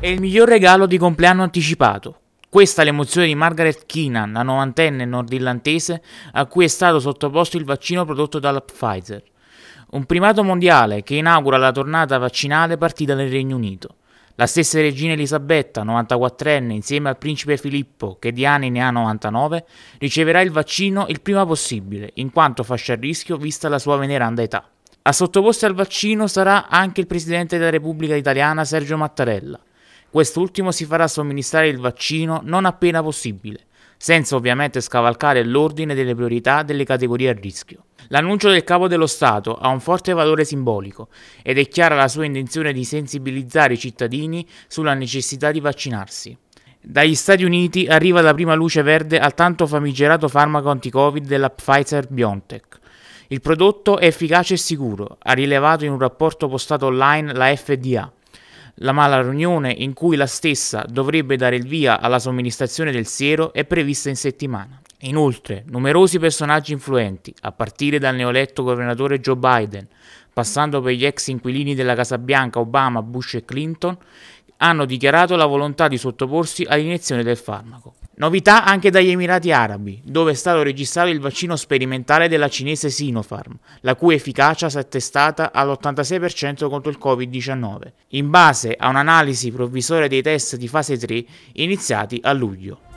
È il miglior regalo di compleanno anticipato. Questa è l'emozione di Margaret Keenan, la novantenne nordirlandese a cui è stato sottoposto il vaccino prodotto dalla Pfizer. Un primato mondiale che inaugura la tornata vaccinale partita nel Regno Unito. La stessa regina Elisabetta, 94enne, insieme al principe Filippo, che di anni ne ha 99, riceverà il vaccino il prima possibile, in quanto fascia a rischio vista la sua veneranda età. A sottoposto al vaccino sarà anche il presidente della Repubblica Italiana Sergio Mattarella, Quest'ultimo si farà somministrare il vaccino non appena possibile, senza ovviamente scavalcare l'ordine delle priorità delle categorie a rischio. L'annuncio del capo dello Stato ha un forte valore simbolico ed è chiara la sua intenzione di sensibilizzare i cittadini sulla necessità di vaccinarsi. Dagli Stati Uniti arriva la prima luce verde al tanto famigerato farmaco anti-Covid della Pfizer BioNTech. Il prodotto è efficace e sicuro, ha rilevato in un rapporto postato online la FDA. La mala riunione, in cui la stessa dovrebbe dare il via alla somministrazione del siero, è prevista in settimana. Inoltre, numerosi personaggi influenti, a partire dal neoletto governatore Joe Biden, passando per gli ex inquilini della Casa Bianca Obama, Bush e Clinton, hanno dichiarato la volontà di sottoporsi all'iniezione del farmaco. Novità anche dagli Emirati Arabi, dove è stato registrato il vaccino sperimentale della cinese Sinopharm, la cui efficacia si è attestata all'86% contro il Covid-19, in base a un'analisi provvisoria dei test di fase 3 iniziati a luglio.